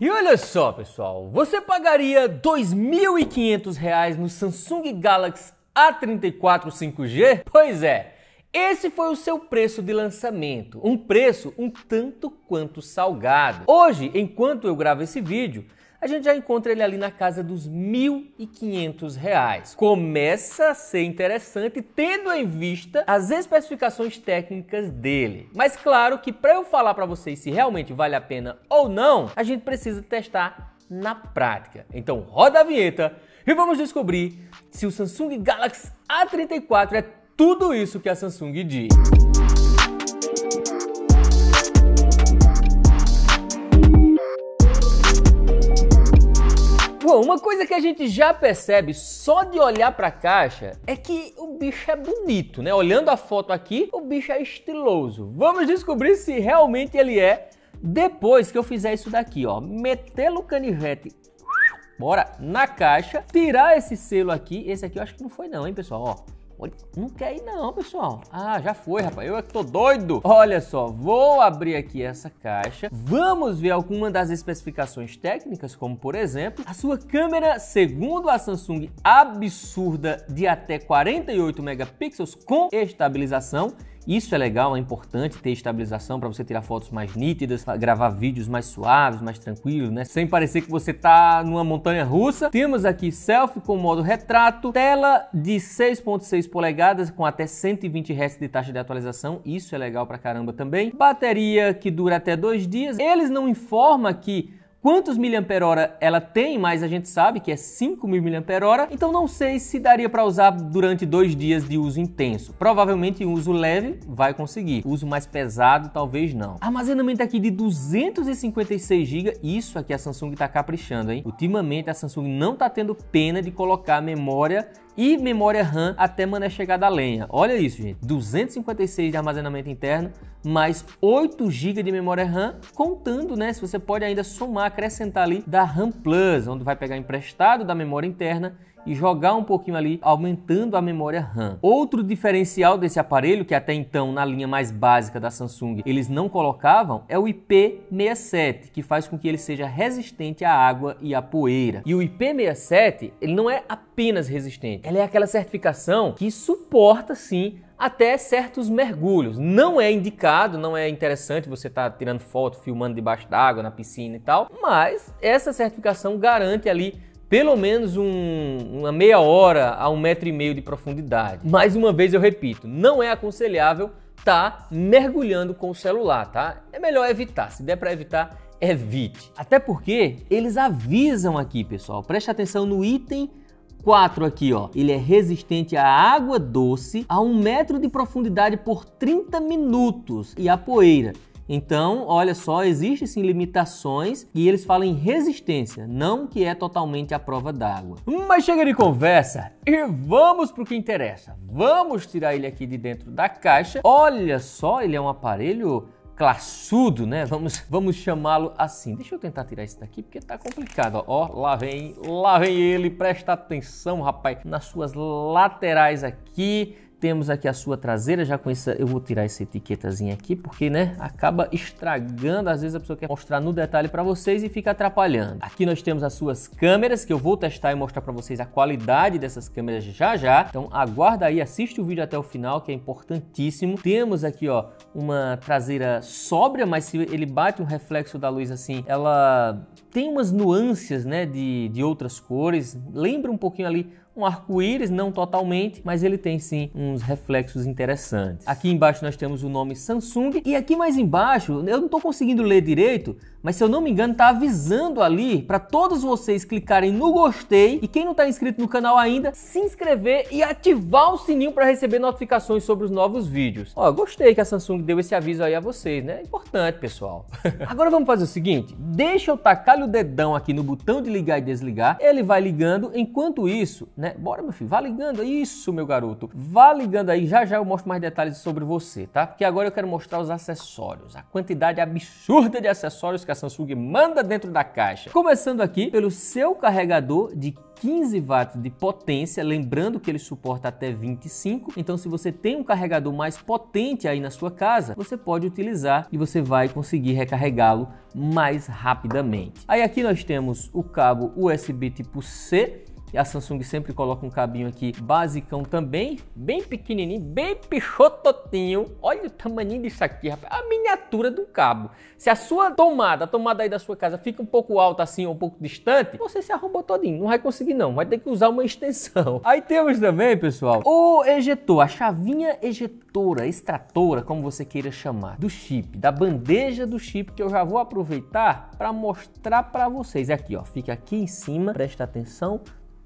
E olha só, pessoal, você pagaria R$ 2.500 no Samsung Galaxy A34 5G? Pois é, esse foi o seu preço de lançamento, um preço um tanto quanto salgado. Hoje, enquanto eu gravo esse vídeo, a gente já encontra ele ali na casa dos R$ 1.500. Começa a ser interessante tendo em vista as especificações técnicas dele. Mas claro que para eu falar para vocês se realmente vale a pena ou não, a gente precisa testar na prática. Então roda a vinheta e vamos descobrir se o Samsung Galaxy A34 é tudo isso que a Samsung diz. Bom, uma coisa que a gente já percebe só de olhar para a caixa é que o bicho é bonito, né? Olhando a foto aqui, o bicho é estiloso. Vamos descobrir se realmente ele é depois que eu fizer isso daqui, ó. Meter o canivete bora na caixa, tirar esse selo aqui, esse aqui eu acho que não foi não, hein, pessoal, ó. Olha, não quer ir não, pessoal. Ah, já foi, rapaz. Eu é que tô doido. Olha só, vou abrir aqui essa caixa. Vamos ver alguma das especificações técnicas, como por exemplo, a sua câmera, segundo a Samsung, absurda de até 48 megapixels com estabilização isso é legal, é importante ter estabilização para você tirar fotos mais nítidas, gravar vídeos mais suaves, mais tranquilos, né? Sem parecer que você tá numa montanha russa. Temos aqui selfie com modo retrato, tela de 6.6 polegadas com até 120 Hz de taxa de atualização. Isso é legal pra caramba também. Bateria que dura até dois dias. Eles não informam que Quantos miliampere-hora ela tem, mas a gente sabe que é 5.000 miliampere-hora, então não sei se daria para usar durante dois dias de uso intenso. Provavelmente um uso leve vai conseguir, uso mais pesado talvez não. Armazenamento aqui de 256 GB, isso aqui a Samsung está caprichando, hein? Ultimamente a Samsung não está tendo pena de colocar memória e memória RAM até mané chegar da lenha. Olha isso, gente. 256 de armazenamento interno, mais 8 GB de memória RAM, contando, né? Se você pode ainda somar, acrescentar ali da RAM Plus, onde vai pegar emprestado da memória interna e jogar um pouquinho ali, aumentando a memória RAM. Outro diferencial desse aparelho, que até então na linha mais básica da Samsung eles não colocavam, é o IP67, que faz com que ele seja resistente à água e à poeira. E o IP67, ele não é apenas resistente, ele é aquela certificação que suporta sim até certos mergulhos. Não é indicado, não é interessante você estar tá tirando foto, filmando debaixo d'água, na piscina e tal, mas essa certificação garante ali pelo menos um, uma meia hora a um metro e meio de profundidade. Mais uma vez eu repito, não é aconselhável tá mergulhando com o celular, tá? É melhor evitar. Se der para evitar, evite. Até porque eles avisam aqui, pessoal. Preste atenção no item 4 aqui, ó. Ele é resistente à água doce a um metro de profundidade por 30 minutos e à poeira. Então, olha só, existem sim limitações e eles falam em resistência, não que é totalmente à prova d'água. Mas chega de conversa e vamos para o que interessa. Vamos tirar ele aqui de dentro da caixa. Olha só, ele é um aparelho classudo, né? Vamos, vamos chamá-lo assim. Deixa eu tentar tirar esse daqui porque tá complicado. ó, lá vem, lá vem ele. Presta atenção, rapaz, nas suas laterais aqui. Temos aqui a sua traseira, já com essa, eu vou tirar essa etiquetazinha aqui, porque, né, acaba estragando, às vezes a pessoa quer mostrar no detalhe para vocês e fica atrapalhando. Aqui nós temos as suas câmeras, que eu vou testar e mostrar para vocês a qualidade dessas câmeras já já. Então aguarda aí, assiste o vídeo até o final, que é importantíssimo. Temos aqui, ó, uma traseira sóbria, mas se ele bate um reflexo da luz assim, ela tem umas nuances, né, de, de outras cores. Lembra um pouquinho ali um arco-íris, não totalmente, mas ele tem sim uns reflexos interessantes. Aqui embaixo nós temos o nome Samsung e aqui mais embaixo, eu não estou conseguindo ler direito, mas se eu não me engano, tá avisando ali para todos vocês clicarem no gostei e quem não tá inscrito no canal ainda, se inscrever e ativar o sininho para receber notificações sobre os novos vídeos. Ó, gostei que a Samsung deu esse aviso aí a vocês, né? Importante, pessoal. Agora vamos fazer o seguinte, deixa eu tacar o dedão aqui no botão de ligar e desligar, ele vai ligando, enquanto isso, né? Bora, meu filho, vá ligando, isso, meu garoto. Vá ligando aí, já já eu mostro mais detalhes sobre você, tá? Porque agora eu quero mostrar os acessórios, a quantidade absurda de acessórios que que a Samsung manda dentro da caixa. Começando aqui pelo seu carregador de 15 watts de potência, lembrando que ele suporta até 25. Então, se você tem um carregador mais potente aí na sua casa, você pode utilizar e você vai conseguir recarregá-lo mais rapidamente. Aí aqui nós temos o cabo USB tipo C e A Samsung sempre coloca um cabinho aqui basicão também, bem pequenininho, bem pichototinho. Olha o tamanho disso aqui, rapaz. A miniatura do cabo. Se a sua tomada, a tomada aí da sua casa fica um pouco alta assim, ou um pouco distante, você se arrombou todinho. Não vai conseguir não, vai ter que usar uma extensão. Aí temos também, pessoal, o ejetor, a chavinha ejetora, extratora, como você queira chamar, do chip, da bandeja do chip, que eu já vou aproveitar para mostrar para vocês. É aqui, ó, fica aqui em cima, presta atenção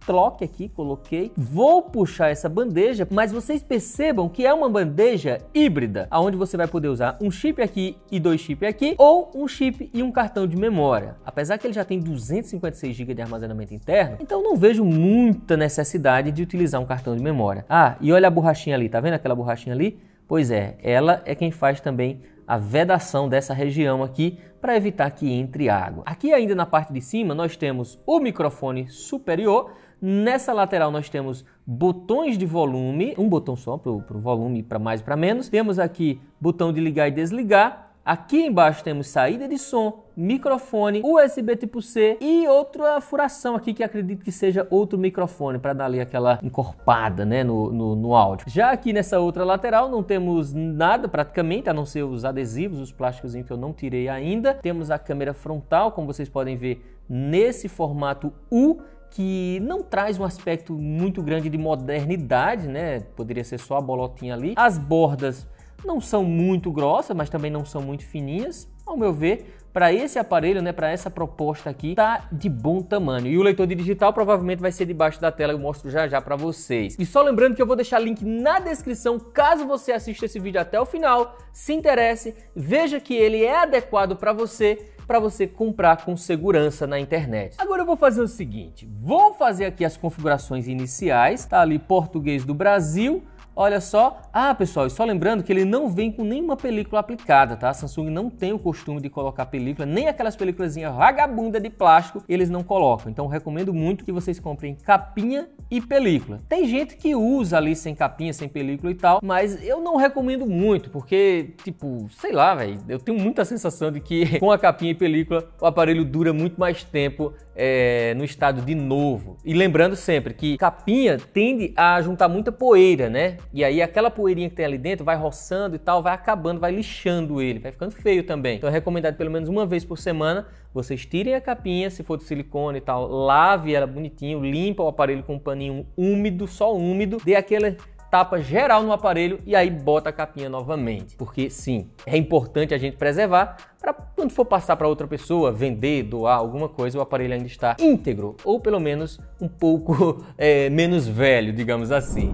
troque aqui, coloquei. Vou puxar essa bandeja, mas vocês percebam que é uma bandeja híbrida, aonde você vai poder usar um chip aqui e dois chips aqui, ou um chip e um cartão de memória. Apesar que ele já tem 256 GB de armazenamento interno, então não vejo muita necessidade de utilizar um cartão de memória. Ah, e olha a borrachinha ali, tá vendo aquela borrachinha ali? Pois é, ela é quem faz também a vedação dessa região aqui para evitar que entre água. Aqui ainda na parte de cima nós temos o microfone superior Nessa lateral nós temos botões de volume, um botão só para o volume para mais e para menos. Temos aqui botão de ligar e desligar. Aqui embaixo temos saída de som, microfone, USB tipo C e outra furação aqui que acredito que seja outro microfone para dar ali aquela encorpada né, no, no, no, áudio. Já aqui nessa outra lateral não temos nada praticamente, a não ser os adesivos, os plásticos que eu não tirei ainda. Temos a câmera frontal, como vocês podem ver, nesse formato U que não traz um aspecto muito grande de modernidade, né? Poderia ser só a bolotinha ali. As bordas não são muito grossas, mas também não são muito fininhas. Ao meu ver, para esse aparelho, né, para essa proposta aqui, tá de bom tamanho. E o leitor de digital provavelmente vai ser debaixo da tela, eu mostro já já para vocês. E só lembrando que eu vou deixar link na descrição, caso você assista esse vídeo até o final, se interesse, veja que ele é adequado para você para você comprar com segurança na internet. Agora eu vou fazer o seguinte, vou fazer aqui as configurações iniciais, tá ali português do Brasil, Olha só, ah pessoal, e só lembrando que ele não vem com nenhuma película aplicada, tá? A Samsung não tem o costume de colocar película, nem aquelas películas vagabunda de plástico, eles não colocam. Então recomendo muito que vocês comprem capinha e película. Tem gente que usa ali sem capinha, sem película e tal, mas eu não recomendo muito, porque, tipo, sei lá, velho, eu tenho muita sensação de que com a capinha e película o aparelho dura muito mais tempo é, no estado de novo. E lembrando sempre que capinha tende a juntar muita poeira, né? E aí aquela poeirinha que tem ali dentro vai roçando e tal, vai acabando, vai lixando ele, vai ficando feio também. Então é recomendado pelo menos uma vez por semana vocês tirem a capinha, se for de silicone e tal, lave ela bonitinho, limpa o aparelho com um paninho úmido, só úmido, dê aquela tapa geral no aparelho e aí bota a capinha novamente. Porque sim, é importante a gente preservar para quando for passar para outra pessoa, vender, doar alguma coisa, o aparelho ainda está íntegro ou pelo menos um pouco é, menos velho, digamos assim.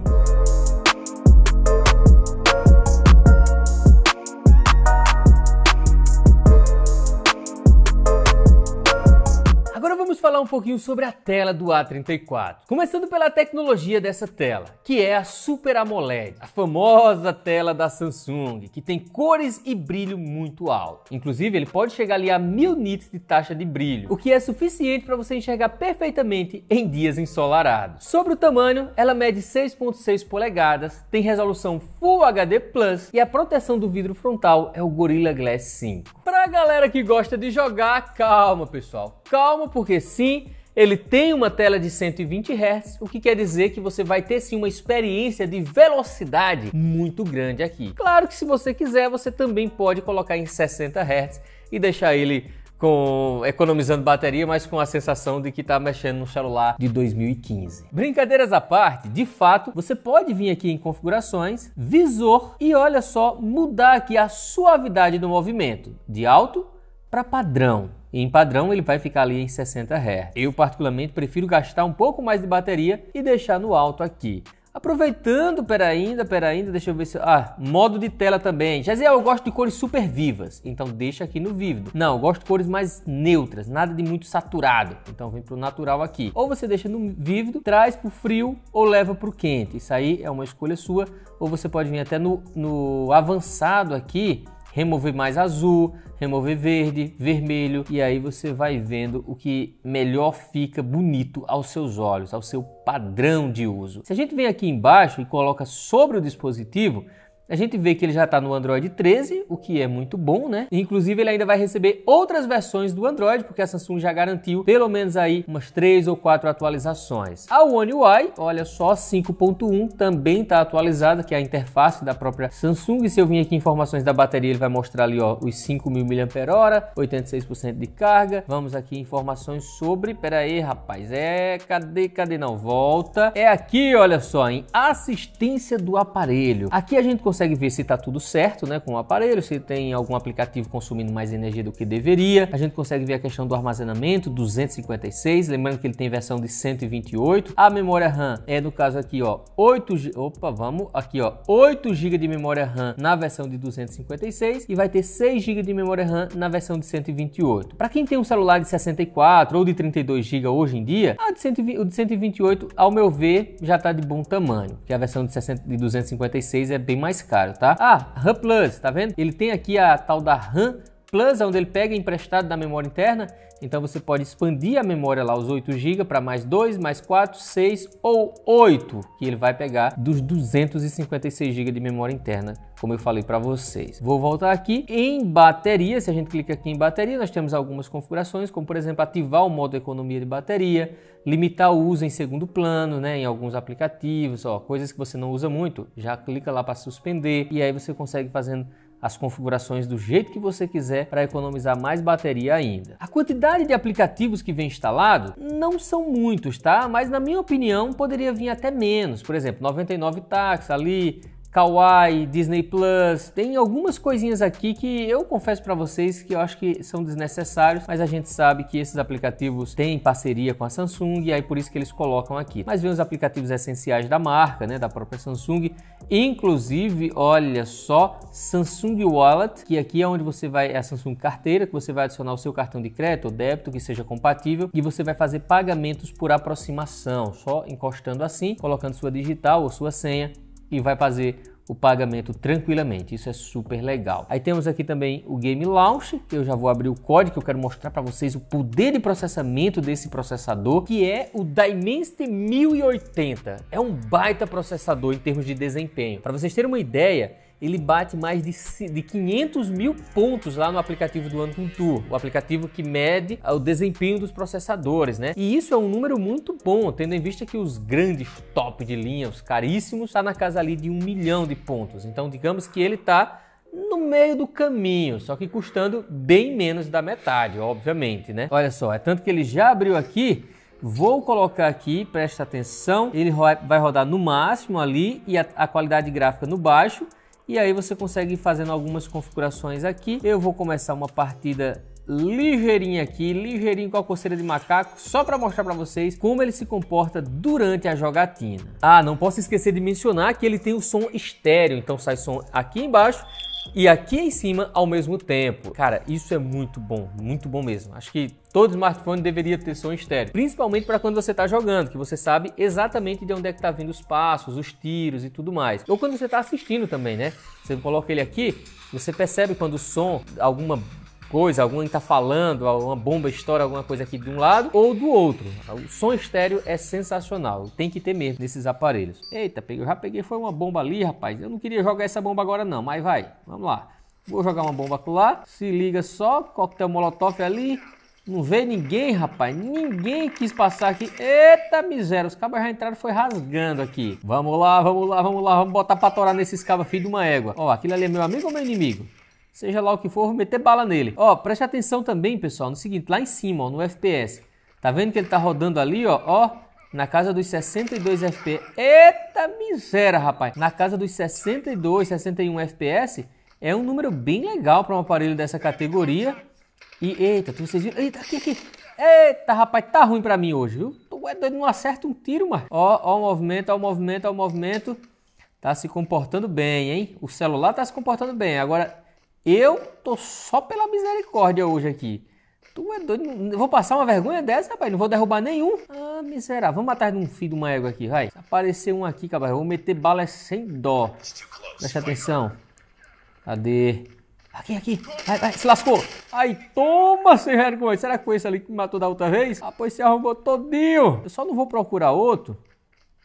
falar um pouquinho sobre a tela do A34. Começando pela tecnologia dessa tela, que é a Super AMOLED, a famosa tela da Samsung, que tem cores e brilho muito alto. Inclusive, ele pode chegar ali a mil nits de taxa de brilho, o que é suficiente para você enxergar perfeitamente em dias ensolarados. Sobre o tamanho, ela mede 6.6 polegadas, tem resolução Full HD Plus e a proteção do vidro frontal é o Gorilla Glass 5. Pra galera que gosta de jogar, calma pessoal, calma porque sim, ele tem uma tela de 120 Hz, o que quer dizer que você vai ter sim uma experiência de velocidade muito grande aqui. Claro que se você quiser, você também pode colocar em 60 Hz e deixar ele com economizando bateria, mas com a sensação de que está mexendo no celular de 2015. Brincadeiras à parte, de fato, você pode vir aqui em configurações, visor e olha só, mudar aqui a suavidade do movimento, de alto para padrão. E em padrão ele vai ficar ali em 60 Hz. Eu particularmente prefiro gastar um pouco mais de bateria e deixar no alto aqui. Aproveitando, pera ainda, pera ainda, deixa eu ver se... Ah, modo de tela também. Já dizia, eu gosto de cores super vivas, então deixa aqui no vívido. Não, eu gosto de cores mais neutras, nada de muito saturado. Então vem pro natural aqui. Ou você deixa no vívido, traz pro frio ou leva pro quente. Isso aí é uma escolha sua. Ou você pode vir até no, no avançado aqui remover mais azul, remover verde, vermelho e aí você vai vendo o que melhor fica bonito aos seus olhos, ao seu padrão de uso. Se a gente vem aqui embaixo e coloca sobre o dispositivo, a gente vê que ele já está no Android 13, o que é muito bom, né? inclusive, ele ainda vai receber outras versões do Android, porque a Samsung já garantiu pelo menos aí umas três ou quatro atualizações. A One UI, olha só, 5.1 também está atualizada, que é a interface da própria Samsung. Se eu vim aqui em informações da bateria, ele vai mostrar ali, ó, os 5.000 mAh, 86% de carga. Vamos aqui informações sobre... Pera aí, rapaz. É... Cadê? Cadê? Não, volta. É aqui, olha só, em assistência do aparelho. Aqui a gente consegue consegue ver se está tudo certo né, com o aparelho, se tem algum aplicativo consumindo mais energia do que deveria. A gente consegue ver a questão do armazenamento, 256, lembrando que ele tem versão de 128. A memória RAM é, no caso aqui, ó, 8 opa, vamos, aqui ó, 8 GB de memória RAM na versão de 256 e vai ter 6 GB de memória RAM na versão de 128. Para quem tem um celular de 64 ou de 32 GB hoje em dia, a de 120, o de 128, ao meu ver, já está de bom tamanho, que a versão de, 60, de 256 é bem mais caro, tá? Ah, RAM Plus, tá vendo? Ele tem aqui a tal da RAM Plus é onde ele pega emprestado da memória interna, então você pode expandir a memória lá, os 8 GB, para mais 2, mais 4, 6 ou 8, que ele vai pegar dos 256 GB de memória interna, como eu falei para vocês. Vou voltar aqui em bateria, se a gente clica aqui em bateria, nós temos algumas configurações, como por exemplo, ativar o modo economia de bateria, limitar o uso em segundo plano, né, em alguns aplicativos, ó, coisas que você não usa muito, já clica lá para suspender e aí você consegue fazendo as configurações do jeito que você quiser para economizar mais bateria ainda. A quantidade de aplicativos que vem instalado não são muitos, tá? Mas na minha opinião poderia vir até menos, por exemplo, 99 táxi ali, Kawaii, Disney Plus. Tem algumas coisinhas aqui que eu confesso para vocês que eu acho que são desnecessários, mas a gente sabe que esses aplicativos têm parceria com a Samsung e aí por isso que eles colocam aqui. Mas vem os aplicativos essenciais da marca, né, da própria Samsung, inclusive, olha só, Samsung Wallet, que aqui é onde você vai é a Samsung Carteira, que você vai adicionar o seu cartão de crédito ou débito que seja compatível e você vai fazer pagamentos por aproximação, só encostando assim, colocando sua digital ou sua senha e vai fazer o pagamento tranquilamente. Isso é super legal. Aí temos aqui também o Game Launch, que eu já vou abrir o código, que eu quero mostrar para vocês o poder de processamento desse processador, que é o Dimensity 1080. É um baita processador em termos de desempenho. Para vocês terem uma ideia, ele bate mais de, de 500 mil pontos lá no aplicativo do AnTuTu, o aplicativo que mede ah, o desempenho dos processadores, né? E isso é um número muito bom, tendo em vista que os grandes top de linha, os caríssimos, está na casa ali de um milhão de pontos. Então, digamos que ele está no meio do caminho, só que custando bem menos da metade, obviamente, né? Olha só, é tanto que ele já abriu aqui Vou colocar aqui, presta atenção, ele vai rodar no máximo ali e a, a qualidade gráfica no baixo e aí você consegue ir fazendo algumas configurações aqui. Eu vou começar uma partida ligeirinha aqui, ligeirinho com a coceira de macaco, só para mostrar para vocês como ele se comporta durante a jogatina. Ah, não posso esquecer de mencionar que ele tem o som estéreo, então sai som aqui embaixo e aqui em cima ao mesmo tempo. Cara, isso é muito bom, muito bom mesmo. Acho que todo smartphone deveria ter som estéreo, principalmente para quando você está jogando, que você sabe exatamente de onde é que tá vindo os passos, os tiros e tudo mais. Ou quando você está assistindo também, né? Você coloca ele aqui, você percebe quando o som, alguma coisa, alguém tá falando, uma bomba estoura alguma coisa aqui de um lado ou do outro. O som estéreo é sensacional, tem que ter mesmo nesses aparelhos. Eita, peguei, eu já peguei, foi uma bomba ali, rapaz. Eu não queria jogar essa bomba agora não, mas vai, vamos lá. Vou jogar uma bomba lá, se liga só, coquetel molotov ali, não vê ninguém, rapaz. Ninguém quis passar aqui. Eita miséria, os cabos já entraram foi rasgando aqui. Vamos lá, vamos lá, vamos lá. Vamos botar pra torar nesses cabas, filho de uma égua. Ó, aquilo ali é meu amigo ou meu inimigo? seja lá o que for, vou meter bala nele. Ó, preste atenção também, pessoal, no seguinte, lá em cima, ó, no FPS. Tá vendo que ele tá rodando ali, ó, ó, na casa dos 62 FPS. Eita miséria, rapaz. Na casa dos 62, 61 FPS é um número bem legal para um aparelho dessa categoria. E eita, vocês viram? Eita, aqui, aqui. Eita, rapaz, tá ruim para mim hoje, viu? Tô é doido, não acerta um tiro, mas. Ó, ó o movimento, ó o movimento, ó o movimento. Tá se comportando bem, hein? O celular tá se comportando bem. Agora eu tô só pela misericórdia hoje aqui. Tu é doido? Vou passar uma vergonha dessa, rapaz. Não vou derrubar nenhum. Ah, miserável. Vamos atrás de um filho de uma égua aqui, vai. Se aparecer um aqui, cabra, eu vou meter bala sem dó. Preste atenção. Cadê? Aqui, aqui. Vai, vai. Se lascou. Aí, toma, sem vergonha. Será que foi esse ali que me matou da outra vez? Ah, pois se arrombou todinho. Eu só não vou procurar outro.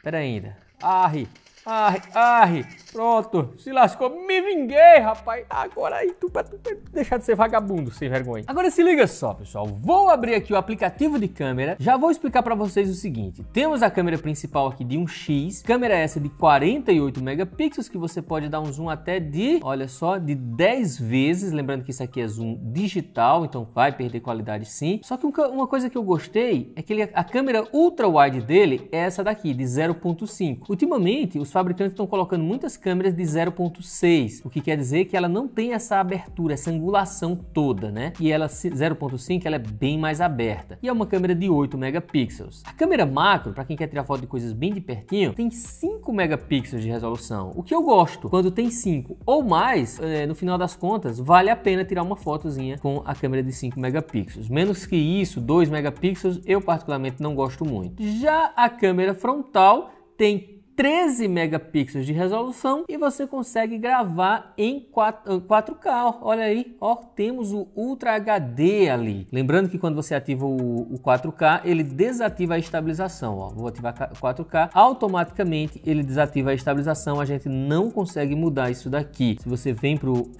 Pera ainda. Arre. Ah, Arre, arre, pronto, se lascou, me vinguei, rapaz. Agora aí tu vai deixar de ser vagabundo, sem vergonha. Agora se liga só, pessoal. Vou abrir aqui o aplicativo de câmera. Já vou explicar para vocês o seguinte. Temos a câmera principal aqui de um X, câmera essa de 48 megapixels que você pode dar um zoom até de, olha só, de 10 vezes. Lembrando que isso aqui é zoom digital, então vai perder qualidade sim. Só que uma coisa que eu gostei é que ele, a câmera ultra wide dele é essa daqui, de 0.5. Ultimamente, os fabricantes estão colocando muitas câmeras de 0.6, o que quer dizer que ela não tem essa abertura, essa angulação toda, né? E ela 0.5 ela é bem mais aberta. E é uma câmera de 8 megapixels. A câmera macro, para quem quer tirar foto de coisas bem de pertinho, tem 5 megapixels de resolução, o que eu gosto. Quando tem 5 ou mais, é, no final das contas, vale a pena tirar uma fotozinha com a câmera de 5 megapixels. Menos que isso, 2 megapixels, eu particularmente não gosto muito. Já a câmera frontal tem 13 megapixels de resolução e você consegue gravar em 4, k Olha aí, ó, temos o Ultra HD ali. Lembrando que quando você ativa o, o 4K, ele desativa a estabilização. Ó. Vou ativar 4K, automaticamente ele desativa a estabilização. A gente não consegue mudar isso daqui. Se você vem para o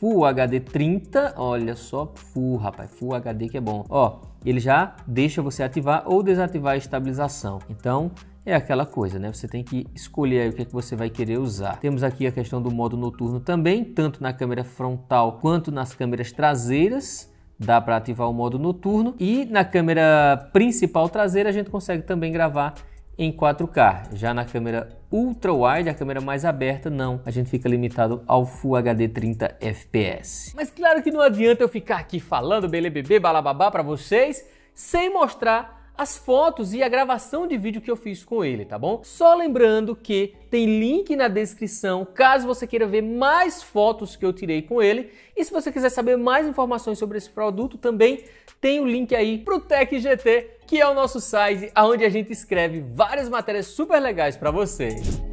Full HD 30, olha só, Full, rapaz, Full HD que é bom. Ó, ele já deixa você ativar ou desativar a estabilização. Então, é aquela coisa, né? Você tem que escolher o que, é que você vai querer usar. Temos aqui a questão do modo noturno também, tanto na câmera frontal quanto nas câmeras traseiras dá para ativar o modo noturno e na câmera principal traseira a gente consegue também gravar em 4K. Já na câmera ultra wide, a câmera mais aberta, não, a gente fica limitado ao Full HD 30 FPS. Mas claro que não adianta eu ficar aqui falando belebebê balababá para vocês sem mostrar as fotos e a gravação de vídeo que eu fiz com ele, tá bom? Só lembrando que tem link na descrição caso você queira ver mais fotos que eu tirei com ele. E se você quiser saber mais informações sobre esse produto, também tem o link aí o Tech GT, que é o nosso site onde a gente escreve várias matérias super legais para vocês.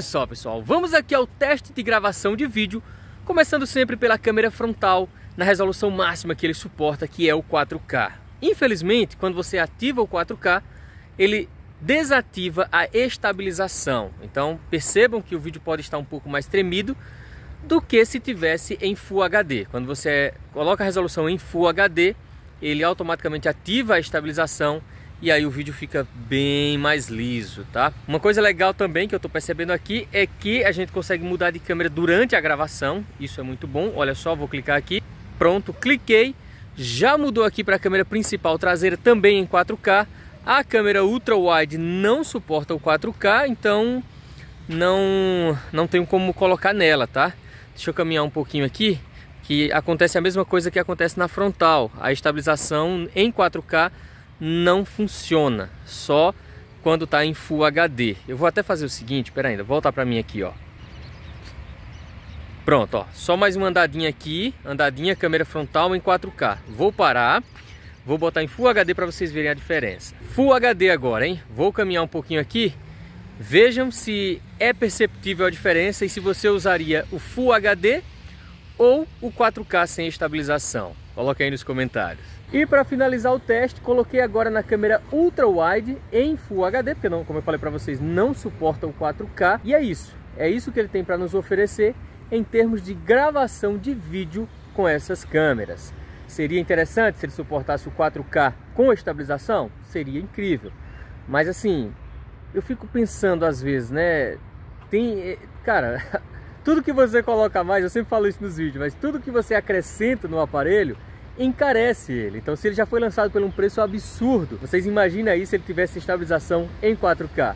Olha só pessoal, vamos aqui ao teste de gravação de vídeo, começando sempre pela câmera frontal, na resolução máxima que ele suporta, que é o 4K. Infelizmente, quando você ativa o 4K, ele desativa a estabilização. Então percebam que o vídeo pode estar um pouco mais tremido do que se tivesse em Full HD. Quando você coloca a resolução em Full HD, ele automaticamente ativa a estabilização e aí o vídeo fica bem mais liso, tá? Uma coisa legal também que eu tô percebendo aqui é que a gente consegue mudar de câmera durante a gravação, isso é muito bom, olha só, vou clicar aqui, pronto, cliquei, já mudou aqui para a câmera principal traseira também em 4K, a câmera ultra wide não suporta o 4K, então não, não tenho como colocar nela, tá? Deixa eu caminhar um pouquinho aqui, que acontece a mesma coisa que acontece na frontal, a estabilização em 4K não funciona, só quando está em Full HD. Eu vou até fazer o seguinte, pera ainda, volta para mim aqui, ó. Pronto, ó, só mais uma andadinha aqui, andadinha, câmera frontal em 4K. Vou parar, vou botar em Full HD para vocês verem a diferença. Full HD agora, hein? Vou caminhar um pouquinho aqui, vejam se é perceptível a diferença e se você usaria o Full HD ou o 4K sem estabilização. Coloque aí nos comentários. E para finalizar o teste, coloquei agora na câmera ultra wide em Full HD, porque não, como eu falei para vocês, não suporta o 4K. E é isso. É isso que ele tem para nos oferecer em termos de gravação de vídeo com essas câmeras. Seria interessante se ele suportasse o 4K com estabilização? Seria incrível. Mas assim, eu fico pensando às vezes, né? Tem, eh, cara, Tudo que você coloca mais, eu sempre falo isso nos vídeos, mas tudo que você acrescenta no aparelho encarece ele. Então, se ele já foi lançado por um preço absurdo, vocês imaginam aí se ele tivesse estabilização em 4K.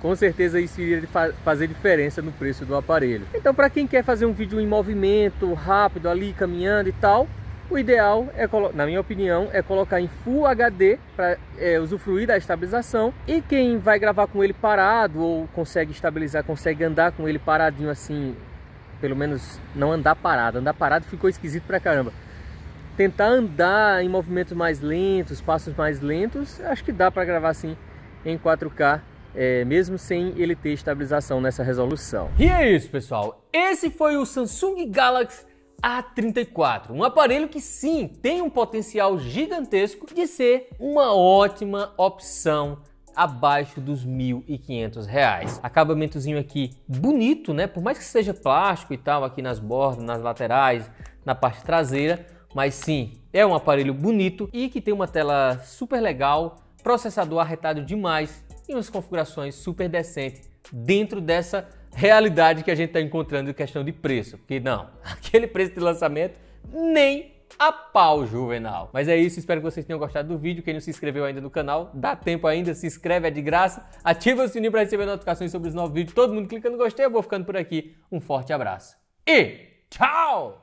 Com certeza isso iria fazer diferença no preço do aparelho. Então, para quem quer fazer um vídeo em movimento, rápido, ali caminhando e tal, o ideal, é, na minha opinião, é colocar em Full HD para é, usufruir da estabilização e quem vai gravar com ele parado ou consegue estabilizar, consegue andar com ele paradinho assim, pelo menos não andar parado, andar parado ficou esquisito pra caramba. Tentar andar em movimentos mais lentos, passos mais lentos, acho que dá para gravar assim em 4K é, mesmo sem ele ter estabilização nessa resolução. E é isso, pessoal. Esse foi o Samsung Galaxy a34, um aparelho que sim tem um potencial gigantesco de ser uma ótima opção abaixo dos R$ 1.500. Acabamentozinho aqui bonito, né? Por mais que seja plástico e tal aqui nas bordas, nas laterais, na parte traseira, mas sim, é um aparelho bonito e que tem uma tela super legal, processador arretado demais e umas configurações super decentes dentro dessa realidade que a gente está encontrando em questão de preço. Porque não, aquele preço de lançamento nem a pau, Juvenal. Mas é isso, espero que vocês tenham gostado do vídeo. Quem não se inscreveu ainda no canal, dá tempo ainda, se inscreve, é de graça. Ativa o sininho para receber notificações sobre os novos vídeos. Todo mundo clicando no gostei, eu vou ficando por aqui. Um forte abraço e tchau!